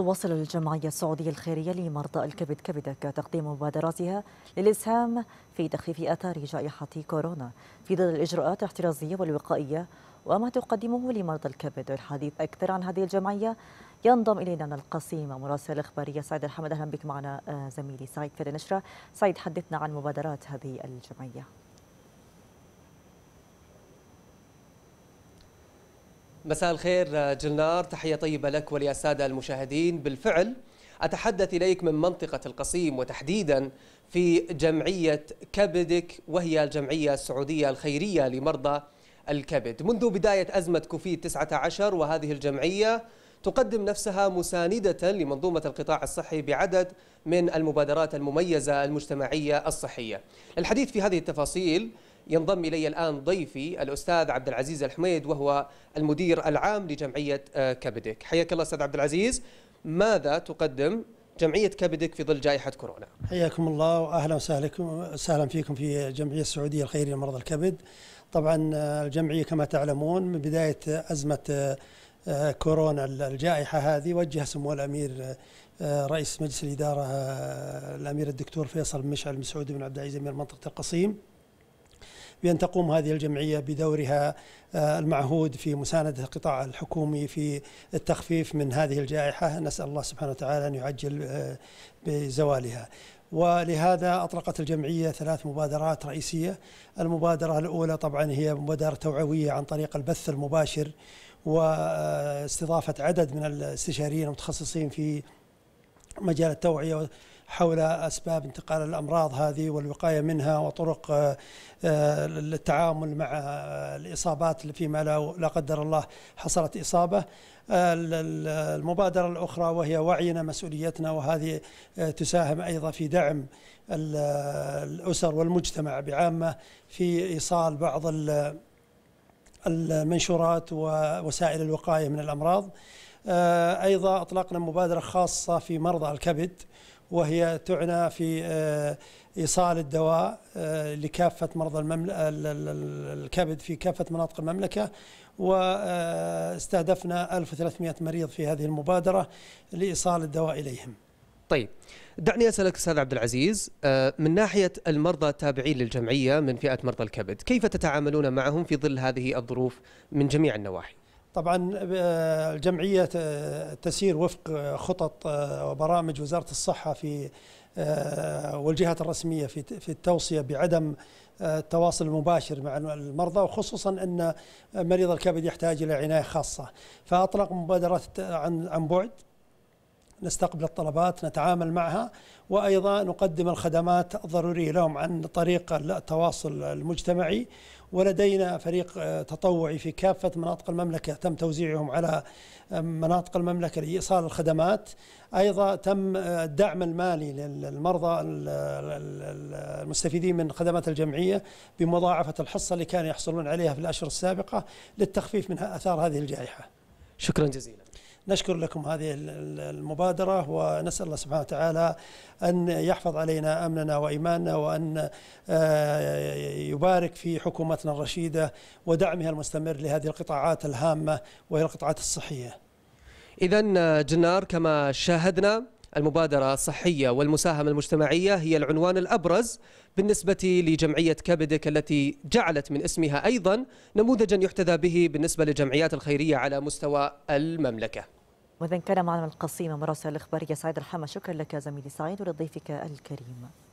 تواصل الجمعية السعودية الخيرية لمرضى الكبد كبدك تقديم مبادراتها للإسهام في تخفيف آثار جائحة كورونا في ظل الإجراءات الاحترازية والوقائية وما تقدمه لمرضى الكبد والحديث أكثر عن هذه الجمعية ينضم إلينا القصيم مراسل الإخبارية سعيد الحمد أهلا بك معنا آه، زميلي سعيد في النشرة سعيد حدثنا عن مبادرات هذه الجمعية مساء الخير جلنار تحية طيبة لك وللسادة المشاهدين بالفعل أتحدث إليك من منطقة القصيم وتحديدا في جمعية كبدك وهي الجمعية السعودية الخيرية لمرضى الكبد منذ بداية أزمة كوفيد 19 وهذه الجمعية تقدم نفسها مساندة لمنظومة القطاع الصحي بعدد من المبادرات المميزة المجتمعية الصحية الحديث في هذه التفاصيل ينضم الي الان ضيفي الاستاذ عبد العزيز الحميد وهو المدير العام لجمعيه آه، كبدك. حياك الله استاذ عبد العزيز. ماذا تقدم جمعيه كبدك في ظل جائحه كورونا؟ حياكم الله واهلا وسهلا سهلا فيكم في الجمعيه السعوديه الخيريه لمرضى الكبد. طبعا آه، الجمعيه كما تعلمون من بدايه آه، ازمه كورونا الجائحه هذه وجه سمو الامير رئيس مجلس الاداره الامير الدكتور فيصل مشعل مسعود بن عبد العزيز امير منطقه القصيم بأن تقوم هذه الجمعية بدورها آه، المعهود في مساندة القطاع الحكومي في التخفيف من هذه الجائحة نسأل الله سبحانه وتعالى أن يعجل آه، بزوالها ولهذا أطلقت الجمعية ثلاث مبادرات رئيسية المبادرة الأولى طبعا هي مبادرة توعوية عن طريق البث المباشر واستضافة عدد من الاستشاريين المتخصصين في مجال التوعية حول أسباب انتقال الأمراض هذه والوقاية منها وطرق التعامل آه، آه، مع آه، الإصابات اللي فيما لا قدر الله حصلت إصابة المبادرة الأخرى وهي وعينا مسؤوليتنا وهذه تساهم أيضا في دعم الأسر والمجتمع بعامة في إيصال بعض المنشورات ووسائل الوقاية من الأمراض أيضا أطلقنا مبادرة خاصة في مرضى الكبد وهي تعنى في آه، ايصال الدواء آه، لكافه مرضى الكبد في كافه مناطق المملكه واستهدفنا آه، 1300 مريض في هذه المبادره لايصال الدواء اليهم. طيب دعني اسالك استاذ عبد العزيز من ناحيه المرضى التابعين للجمعيه من فئه مرضى الكبد، كيف تتعاملون معهم في ظل هذه الظروف من جميع النواحي؟ طبعا آه، الجمعية تسير وفق آه، خطط آه، وبرامج وزارة الصحة في والجهات الرسمية في التوصية بعدم التواصل المباشر مع المرضى وخصوصا أن مريض الكبد يحتاج إلى عناية خاصة فأطلق مبادرات عن بعد نستقبل الطلبات نتعامل معها وأيضا نقدم الخدمات الضرورية لهم عن طريق التواصل المجتمعي ولدينا فريق تطوعي في كافة مناطق المملكة تم توزيعهم على مناطق المملكة لإيصال الخدمات أيضا تم الدعم المالي للمرضى المستفيدين من خدمات الجمعية بمضاعفة الحصة اللي كانوا يحصلون عليها في الأشهر السابقة للتخفيف من أثار هذه الجائحة شكرا جزيلا نشكر لكم هذه المبادرة ونسأل الله سبحانه وتعالى أن يحفظ علينا أمننا وإيماننا وأن آه، يبارك في حكومتنا الرشيدة ودعمها المستمر لهذه القطاعات الهامة وهي القطاعات الصحية إذا آه، جنار كما شاهدنا المبادرة الصحية والمساهمة المجتمعية هي العنوان الأبرز بالنسبة لجمعية كبدك التي جعلت من اسمها أيضا نموذجا يحتذى به بالنسبة للجمعيات الخيرية على مستوى المملكة وإذا كان معنا القصيمة مراسل الإخبارية سعيد الحما شكرا لك زميلي سعيد ولضيفك الكريم